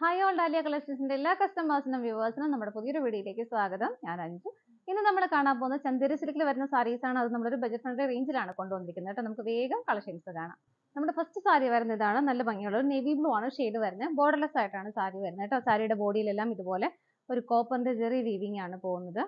hi all dahlia കളക്ഷൻസിന്റെ എല്ലാ കസ്റ്റമേഴ്സിനും വ്യൂവേഴ്സിനും നമ്മുടെ പുതിയൊരു വീഡിയോയിലേക്ക് സ്വാഗതം ഞാൻ അഞ്ചു ഇന്ന് നമ്മൾ കാണാൻ പോകുന്ന ചന്ദേരി സിൽക്കിൽ വരുന്ന സാരീസ് ആണ് അത് നമ്മളൊരു ബജറ്റ് ഫ്രണ്ട്ലി റേഞ്ചിലാണ് കൊണ്ടുവന്നിരിക്കുന്നത് കേട്ടോ നമുക്ക് വേഗം കളക്ഷൻസ് കാണാം നമ്മുടെ ഫസ്റ്റ് സാരി വരുന്ന ഇതാണ് നല്ല ഭംഗിയുള്ള ഒരു നേവി ബ്ലൂ ആണ് ഷെയ്ഡ് വരുന്നത് ബോർഡർലെസ് ആയിട്ടാണ് സാരി വരുന്നത് കേട്ടോ സാരിയുടെ ബോഡിയിലെല്ലാം ഇതുപോലെ ഒരു കോപ്പറിന്റെ ജെറി വീവിംഗ് ആണ് പോകുന്നത്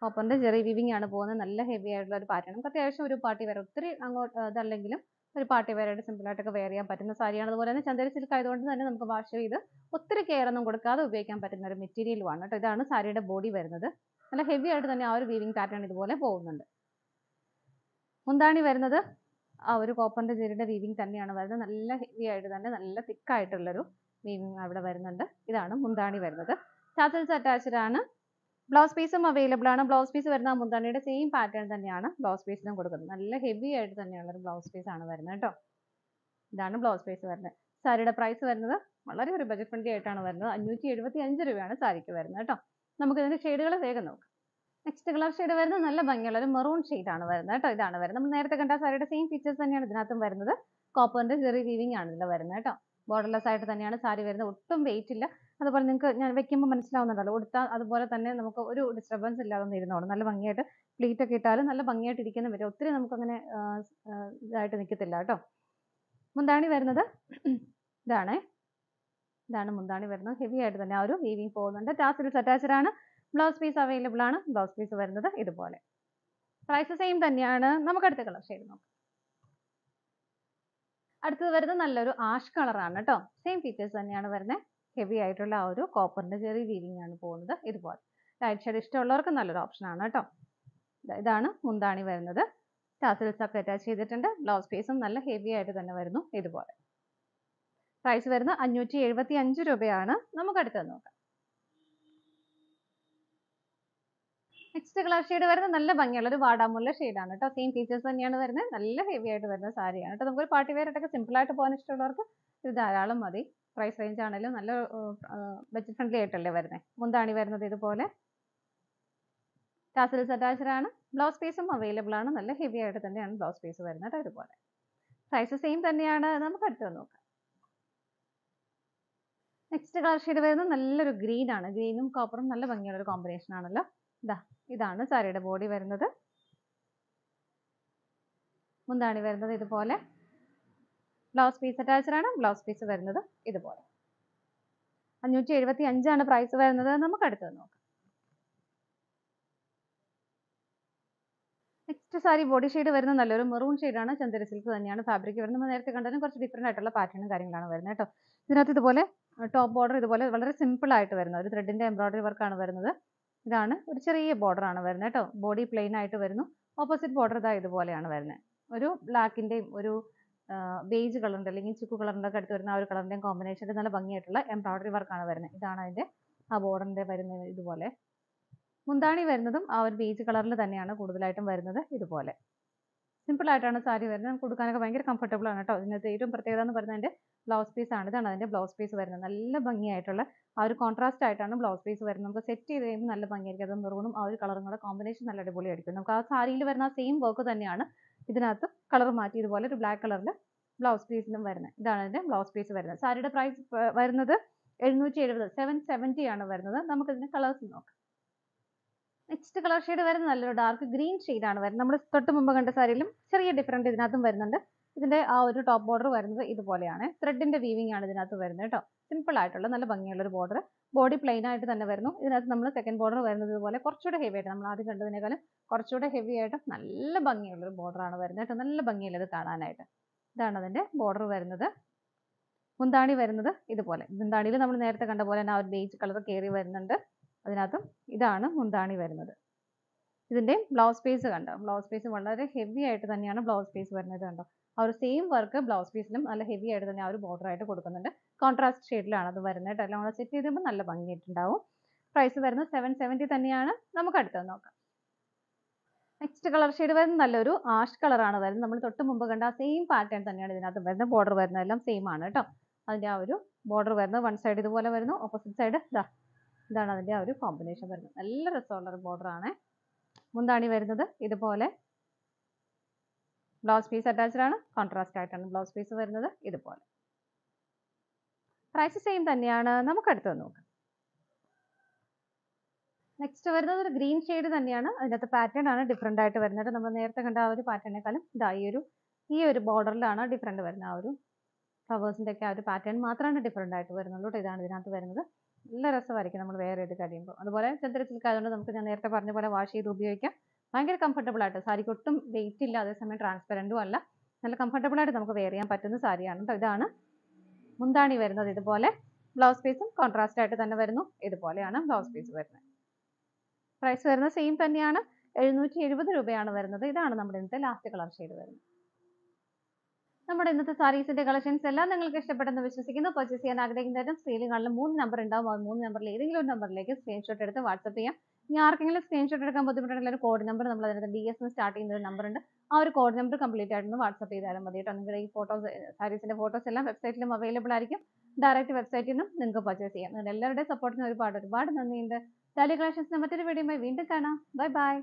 കോപ്പറിന്റെ ജെറി വീവിംഗ് ആണ് പോകുന്നത് നല്ല ഹെവി ആയിട്ടുള്ള ഒരു പാറ്റേൺ നമുക്ക് അത്യാവശ്യം ഒരു പാർട്ടി വരെ ഒത്തിരി അങ്ങോട്ട് ഇതല്ലെങ്കിലും ഒരു പാർട്ടി വെയറായിട്ട് സിമ്പിളായിട്ടൊക്കെ വെയർ ചെയ്യാൻ പറ്റുന്ന സാരിയാണ് അതുപോലെ തന്നെ ചന്ദേരി സിൽക്ക് ആയതുകൊണ്ട് തന്നെ നമുക്ക് വാഷ് ചെയ്ത് ഒത്തിരി കെയർ ഒന്നും കൊടുക്കാതെ ഉപയോഗിക്കാൻ പറ്റുന്ന ഒരു മെറ്റീരിയലുമാണ് കേട്ടോ ഇതാണ് സാരിയുടെ ബോഡി വരുന്നത് നല്ല ഹെവി ആയിട്ട് തന്നെ ആ ഒരു വീവിങ് പാറ്റേൺ ഇതുപോലെ പോകുന്നുണ്ട് മുന്താണി വരുന്നത് ആ ഒരു കോപ്പറിൻ്റെ ജെരിയുടെ വീവിങ് തന്നെയാണ് വരുന്നത് നല്ല ഹെവി ആയിട്ട് തന്നെ നല്ല തിക്കായിട്ടുള്ളൊരു വീവിങ് അവിടെ വരുന്നുണ്ട് ഇതാണ് മുന്താണി വരുന്നത് ചാത്തൽസ് അറ്റാച്ച്ഡ് ആണ് ബ്ലൗസ് പീസും അവൈലബിൾ ആണ് ബ്ലൗസ് പീസ് വരുന്ന മുന്താണിയുടെ സെയിം പാറ്റേൺ തന്നെയാണ് ബ്ലൗസ് പീസിനും കൊടുക്കുന്നത് നല്ല ഹെവി ആയിട്ട് തന്നെയുള്ള ഒരു ബ്ലൗസ് പീസ് ആണ് വരുന്നത് കേട്ടോ ഇതാണ് ബ്ലൗസ് പീസ് വരുന്നത് സാരിയുടെ പ്രൈസ് വരുന്നത് വളരെ ഒരു ബജറ്റ് ഫ്രണ്ട്ലി ആയിട്ടാണ് വരുന്നത് അഞ്ഞൂറ്റി എഴുപത്തി അഞ്ച് രൂപയാണ് സാരിക്ക് വരുന്നത് കേട്ടോ നമുക്ക് ഇതിന്റെ ഷെയ്ഡുകൾ വേഗം നോക്കാം നെക്സ്റ്റ് കളർ ഷെയ്ഡ് വരുന്നത് നല്ല ഭംഗിയുള്ള ഒരു മെറൂൺ ആണ് വരുന്നത് കേട്ടോ ഇതാണ് വരുന്നത് നമ്മൾ നേരത്തെ കണ്ട സാരിയുടെ സെയിം ഫീച്ചേഴ്സ് തന്നെയാണ് ഇതിനകത്തും വരുന്നത് കോപ്പറിന്റെ ചെറിയ വീവിംഗ് ആണ് ഇതിൽ വരുന്നത് കേട്ടോ ബോർഡർലെസ് ആയിട്ട് തന്നെയാണ് സാരി വരുന്നത് ഒട്ടും വെയിറ്റ് ഇല്ല അതുപോലെ നിങ്ങൾക്ക് ഞാൻ വെക്കുമ്പോൾ മനസ്സിലാവുന്നുണ്ടല്ലോ കൊടുത്താൽ അതുപോലെ തന്നെ നമുക്ക് ഒരു ഡിസ്റ്റർബൻസ് ഇല്ലാതെ ഇരുന്നോളും നല്ല ഭംഗിയായിട്ട് പ്ലീറ്റ് ഒക്കെ ഇട്ടാലും നല്ല ഭംഗിയായിട്ട് ഇരിക്കുന്ന വരും ഒത്തിരി നമുക്കങ്ങനെ ഇതായിട്ട് നിൽക്കത്തില്ല കേട്ടോ മുന്താണി വരുന്നത് ഇതാണ് ഇതാണ് മുന്താണി വരുന്നത് ഹെവി ആയിട്ട് തന്നെ ആ ഒരു വീവിങ് പോകുന്നുണ്ട് ടാസിൽസ് അറ്റാച്ച്ഡ് ആണ് ബ്ലൗസ് പീസ് അവൈലബിൾ ആണ് ബ്ലൗസ് പീസ് വരുന്നത് ഇതുപോലെ പ്രൈസ് സെയിം തന്നെയാണ് നമുക്ക് അടുത്ത കളർ ഷെയ്ഡ് നോക്കാം അടുത്തത് വരുന്നത് നല്ലൊരു ആഷ് കളറാണ് കേട്ടോ സെയിം ഫീച്ചേഴ്സ് തന്നെയാണ് വരുന്നത് ഹെവി ആയിട്ടുള്ള ആ ഒരു കോപ്പറിൻ്റെ ചെറിയ വീവിങ് ആണ് പോകുന്നത് ഇതുപോലെ ലൈറ്റ് ഷെയ്ഡ് ഇഷ്ടമുള്ളവർക്ക് നല്ലൊരു ആണ് കേട്ടോ ഇതാണ് മുന്താണി വരുന്നത് ടാസിൽസ് ഒക്കെ അറ്റാച്ച് ചെയ്തിട്ടുണ്ട് ബ്ലൗസ് പീസും നല്ല ഹെവി ആയിട്ട് തന്നെ വരുന്നു ഇതുപോലെ പ്രൈസ് വരുന്ന അഞ്ഞൂറ്റി എഴുപത്തി അഞ്ച് രൂപയാണ് നമുക്ക് അടുത്തത് നോക്കാം നെക്സ്റ്റ് കളർ ഷെയ്ഡ് വരുന്നത് നല്ല ഭംഗിയുള്ള ഒരു വാടാമുള്ള ഷെയ്ഡാണ് കേട്ടോ സെയിം ഫീച്ചേഴ്സ് തന്നെയാണ് വരുന്നത് നല്ല ഹെവി ആയിട്ട് വരുന്ന സാരിയാണ് കേട്ടോ ഒരു പാർട്ടി വെയർ ആയിട്ടൊക്കെ സിമ്പിൾ ആയിട്ട് പോകാൻ ഇഷ്ടമുള്ളവർക്ക് ഇത് ധാരാളം മതി പ്രൈസ് റേഞ്ച് ആണെങ്കിലും നല്ല ബഡ്ജറ്റ് ഫ്രണ്ട്ലി ആയിട്ടല്ലേ വരുന്നത് മുന്താണി വരുന്നത് ഇതുപോലെ ടാസൽസ് അറ്റാച്ചഡാണ് ബ്ലൗസ് പീസും അവൈലബിൾ ആണ് നല്ല ഹെവി ആയിട്ട് തന്നെയാണ് ബ്ലൗസ് പീസ് വരുന്നത് ഇതുപോലെ സൈസ് സെയിം തന്നെയാണ് നമുക്ക് അടുത്ത് നോക്കാം നെക്സ്റ്റ് കളർ ഷെയ്ഡ് വരുന്നത് നല്ലൊരു ഗ്രീൻ ആണ് ഗ്രീനും കോപ്പറും നല്ല ഭംഗിയുള്ള ഒരു കോമ്പിനേഷൻ ആണല്ലോ ഇതാ ഇതാണ് സാരിയുടെ ബോഡി വരുന്നത് മുന്താണി വരുന്നത് ഇതുപോലെ ബ്ലൗസ് പീസ് അറ്റാച്ച്ഡ് ആണ് ബ്ലൗസ് പീസ് വരുന്നത് ഇതുപോലെ അഞ്ഞൂറ്റി എഴുപത്തി അഞ്ചാണ് പ്രൈസ് വരുന്നത് നമുക്ക് അടുത്തത് നോക്കാം നെക്സ്റ്റ് സാരി ബോഡി ഷെയ്ഡ് വരുന്ന നല്ലൊരു മെറൂൺ ഷെയ്ഡാണ് ചന്ദ്ര സിൽക്ക് തന്നെയാണ് ഫാബ്രിക് വരുന്നത് നമ്മൾ നേരത്തെ കണ്ടതിന് കുറച്ച് ഡിഫറെൻ്റ് ആയിട്ടുള്ള പാറ്റേണും കാര്യങ്ങളാണ് വരുന്നത് കേട്ടോ ഇതിനകത്ത് ഇതുപോലെ ടോപ്പ് ബോർഡർ ഇതുപോലെ വളരെ സിമ്പിൾ ആയിട്ട് വരുന്ന ഒരു ത്രെഡിൻ്റെ എംബ്രോയ്ഡറി വർക്കാണ് വരുന്നത് ഇതാണ് ഒരു ചെറിയ ബോർഡർ ആണ് വരുന്നത് കേട്ടോ ബോഡി പ്ലെയിൻ ആയിട്ട് വരുന്നു ഓപ്പോസിറ്റ് ബോർഡർ ഇതാ ഇതുപോലെയാണ് വരുന്നത് ഒരു ബ്ലാക്കിൻ്റെയും ഒരു ബേജ് കളറിൻ്റെ അല്ലെങ്കിൽ ചുക്ക് കളറിൻ്റെ അടുത്ത് വരുന്ന ആ ഒരു കളറിൻ്റെയും കോമ്പിനേഷൻ്റെ നല്ല ഭംഗിയായിട്ടുള്ള എംബ്രോയ്ഡറി വർക്കാണ് വരുന്നത് ഇതാണ് അതിൻ്റെ ആ ബോർഡറിൻ്റെ വരുന്ന ഇതുപോലെ മുന്താണി വരുന്നതും ആ ഒരു ബേജ് കളറിൽ തന്നെയാണ് കൂടുതലായിട്ടും വരുന്നത് ഇതുപോലെ സിമ്പിളായിട്ടാണ് സാരി വരുന്നത് നമുക്ക് കൊടുക്കാനൊക്കെ ഭയങ്കര കംഫർട്ടബിൾ ആണ് കേട്ടോ ഇതിനകത്ത് ഏറ്റവും പ്രത്യേകത എന്ന് പറയുന്നത് അതിൻ്റെ ബ്ലൗസ് പീസ് ആണ് ഇതാണ് അതിൻ്റെ ബ്ലൗസ് പീസ് വരുന്നത് നല്ല ഭംഗിയായിട്ടുള്ള ആ ഒരു കോൺട്രാസ്റ്റ് ആയിട്ടാണ് ബ്ലൗസ് പീസ് വരുന്നത് നമുക്ക് സെറ്റ് ചെയ്ത് കഴിയുമ്പോൾ നല്ല ഭംഗിയായിരിക്കും അത് മെറൂണും ആ ഒരു കളറും കൂടെ കോമ്പിനേഷൻ നല്ല അടിപൊളിയായിരിക്കും നമുക്ക് ആ സാരിയിൽ വരുന്ന ആ സെയിം വർക്ക് തന്നെയാണ് ഇതിനകത്ത് കളർ മാറ്റി ഇതുപോലെ ഒരു ബ്ലാക്ക് കളറിൽ ബ്ലൗസ് പീസിലും വരുന്നത് ഇതാണ് അതിൻ്റെ ബ്ലൗസ് പീസ് വരുന്നത് സാരിയുടെ പ്രൈസ് വരുന്നത് എഴുന്നൂറ്റി എഴുപത് സെവൻ സെവൻറ്റി ആണ് വരുന്നത് നമുക്കിതിൻ്റെ കളേഴ്സ് നോക്കാം നെക്സ്റ്റ് കളർ ഷെയ്ഡ് വരുന്നത് നല്ലൊരു ഡാർക്ക് ഗ്രീൻ ഷെയ്ഡാണ് വരുന്നത് നമ്മൾ തൊട്ട് മുമ്പ് കണ്ട സാരിയിലും ചെറിയ ഡിഫറൻറ്റ് ഇതിനകത്തും വരുന്നുണ്ട് ഇതിന്റെ ആ ഒരു ടോപ്പ് ബോർഡർ വരുന്നത് ഇതുപോലെയാണ് ത്രെഡിന്റെ വീവിംഗ് ആണ് ഇതിനകത്ത് വരുന്നത് കേട്ടോ സിമ്പിൾ ആയിട്ടുള്ള നല്ല ഭംഗിയുള്ള ഒരു ബോർഡർ ബോഡി പ്ലെയിൻ ആയിട്ട് തന്നെ വരുന്നു ഇതിനകത്ത് നമ്മൾ സെക്കൻഡ് ബോർഡർ വരുന്നത് ഇതുപോലെ കുറച്ചുകൂടെ ഹെവി ആയിട്ട് നമ്മൾ ആദ്യം കണ്ടതിനേക്കാളും കുറച്ചുകൂടെ ഹെവി ആയിട്ട് നല്ല ഭംഗിയുള്ള ഒരു ബോർഡർ ആണ് വരുന്നത് കേട്ടോ നല്ല ഭംഗിയുള്ളത് കാണാനായിട്ട് ഇതാണ് അതിന്റെ ബോർഡർ വരുന്നത് മുന്താണി വരുന്നത് ഇതുപോലെ മുന്താണിയിൽ നമ്മൾ നേരത്തെ കണ്ട പോലെ തന്നെ ആ ഒരു ബേജ് കളർ കയറി വരുന്നുണ്ട് അതിനകത്തും ഇതാണ് മുന്താണി വരുന്നത് ഇതിന്റെ ബ്ലൗസ് പീസ് കണ്ടോ ബ്ലൗസ് പീസ് വളരെ ഹെവി ആയിട്ട് തന്നെയാണ് ബ്ലൗസ് പീസ് വരുന്നത് കണ്ടോ ആ ഒരു സെയിം വർക്ക് ബ്ലൗസ് പീസിലും നല്ല ഹെവി ആയിട്ട് തന്നെ ആ ഒരു ബോർഡർ ആയിട്ട് കൊടുക്കുന്നുണ്ട് കോൺട്രാസ്റ്റ് ഷെയ്ഡിലാണ് അത് വരുന്നത് കേട്ടോ എല്ലാം സെറ്റ് ചെയ്തപ്പോൾ നല്ല ഭംഗിയായിട്ടുണ്ടാവും പ്രൈസ് വരുന്നത് സെവൻ സെവൻറ്റി തന്നെയാണ് നമുക്ക് അടുത്തത് നോക്കാം നെക്സ്റ്റ് കളർ ഷെയ്ഡ് വരുന്നത് നല്ലൊരു ആഷ് കളറാണ് വരുന്നത് നമ്മൾ തൊട്ട് മുമ്പ് കണ്ട ആ സെയിം പാറ്റേൺ തന്നെയാണ് ഇതിനകത്ത് വരുന്നത് ബോർഡർ എല്ലാം സെയിം ആണ് കേട്ടോ അതിൻ്റെ ആ ഒരു ബോർഡർ വരുന്നത് വൺ സൈഡ് ഇതുപോലെ വരുന്നു ഓപ്പോസിറ്റ് സൈഡ് ഇതാ ഇതാണ് അതിൻ്റെ ആ ഒരു കോമ്പിനേഷൻ വരുന്നത് നല്ല രസമുള്ള ഒരു ബോർഡറാണ് മുന്താണി വരുന്നത് ഇതുപോലെ ബ്ലൗസ് പീസ് അറ്റാച്ച്ഡ് ആണ് കോൺട്രാസ്റ്റ് ആയിട്ടാണ് ബ്ലൗസ് പീസ് വരുന്നത് ഇതുപോലെ പ്രൈസ് സെയിം തന്നെയാണ് നമുക്ക് അടുത്ത് നോക്കാം നെക്സ്റ്റ് വരുന്നത് ഒരു ഗ്രീൻ ഷെയ്ഡ് തന്നെയാണ് അതിനകത്ത് പാറ്റേൺ ആണ് ഡിഫറെൻ്റ് ആയിട്ട് വരുന്നത് നമ്മൾ നേരത്തെ കണ്ട ആ ഒരു പാറ്റേണേക്കാളും ഇതാ ഈ ഒരു ഈ ഒരു ബോർഡറിലാണ് ഡിഫറെൻ്റ് വരുന്ന ആ ഒരു ഫ്ലവേഴ്സിൻ്റെ ഒക്കെ ആ ഒരു പാറ്റേൺ മാത്രമാണ് ഡിഫറെൻ്റ് ആയിട്ട് വരുന്നുള്ളൂ ഇതാണ് ഇതിനകത്ത് വരുന്നത് നല്ല രസമായിരിക്കും നമ്മൾ വേറെ ഇത് കഴിയുമ്പോൾ അതുപോലെ ചന്ദ്രത്തിൽ ആയതുകൊണ്ട് നമുക്ക് ഞാൻ നേരത്തെ പറഞ്ഞ പോലെ വാഷ് ചെയ്ത് ഉപയോഗിക്കാം ഭയങ്കര കംഫർട്ടബിൾ ആയിട്ട് സാരിക്ക് ഒട്ടും വെയിറ്റ് ഇല്ല അതേസമയം ട്രാൻസ്പെറൻറ്റും അല്ല നല്ല കംഫർട്ടബിൾ ആയിട്ട് നമുക്ക് വെയർ ചെയ്യാൻ പറ്റുന്ന സാരിയാണ് കേട്ടോ ഇതാണ് മുന്താണി വരുന്നത് ഇതുപോലെ ബ്ലൗസ് പീസും കോൺട്രാസ്റ്റ് ആയിട്ട് തന്നെ വരുന്നു ഇതുപോലെയാണ് ബ്ലൗസ് പീസ് വരുന്നത് പ്രൈസ് വരുന്നത് സെയിം തന്നെയാണ് എഴുന്നൂറ്റി എഴുപത് രൂപയാണ് വരുന്നത് ഇതാണ് നമ്മുടെ ഇന്നത്തെ ലാസ്റ്റ് കളർ ഷെയ്ഡ് വരുന്നത് നമ്മുടെ ഇന്നത്തെ സാരീസിന്റെ കളക്ഷൻസ് എല്ലാം നിങ്ങൾക്ക് ഇഷ്ടപ്പെട്ടെന്ന് വിശ്വസിക്കുന്നു പർച്ചേസ് ചെയ്യാൻ ആഗ്രഹിക്കുന്നവരും സ്ക്രീനിൽ കാണുന്ന മൂന്ന് നമ്പർ ഉണ്ടാവും മൂന്ന് നമ്പറിൽ ഏതെങ്കിലും ഒരു നമ്പറിലേക്ക് സ്ക്രീൻഷോട്ട് എടുത്ത് വാട്സപ്പ് ചെയ്യാം ഇനി ആർക്കെങ്കിലും സ്ക്രീൻഷോട്ട് എടുക്കാൻ ബുദ്ധിമുട്ടുണ്ടെങ്കിൽ ഒരു കോഡ് നമ്പർ നമ്മൾ അതിനകത്ത് ബി എസ് സ്റ്റാർട്ട് ചെയ്യുന്ന ഒരു നമ്പർ ഉണ്ട് ആ ഒരു കോഡ് നമ്പർ കംപ്ലീറ്റ് ആയിട്ടൊന്ന് വാട്സ്ആപ്പ് ചെയ്താലും മതി കേട്ടോ നിങ്ങളുടെ ഈ ഫോട്ടോസ് സാരീസിന്റെ ഫോട്ടോസ് എല്ലാം വെബ്സൈറ്റിലും അവൈലബിൾ ആയിരിക്കും ഡയറക്റ്റ് വെബ്സൈറ്റിൽ നിന്നും നിങ്ങൾക്ക് പർച്ചേസ് ചെയ്യാം നിങ്ങളുടെ എല്ലാവരുടെയും സപ്പോർട്ടിന് ഒരുപാട് ഒരുപാട് നന്ദിയുണ്ട് ടാലി കളക്ഷൻസിൻ്റെ മറ്റൊരു വീഡിയോ വീണ്ടും കാണാം ബൈ ബൈ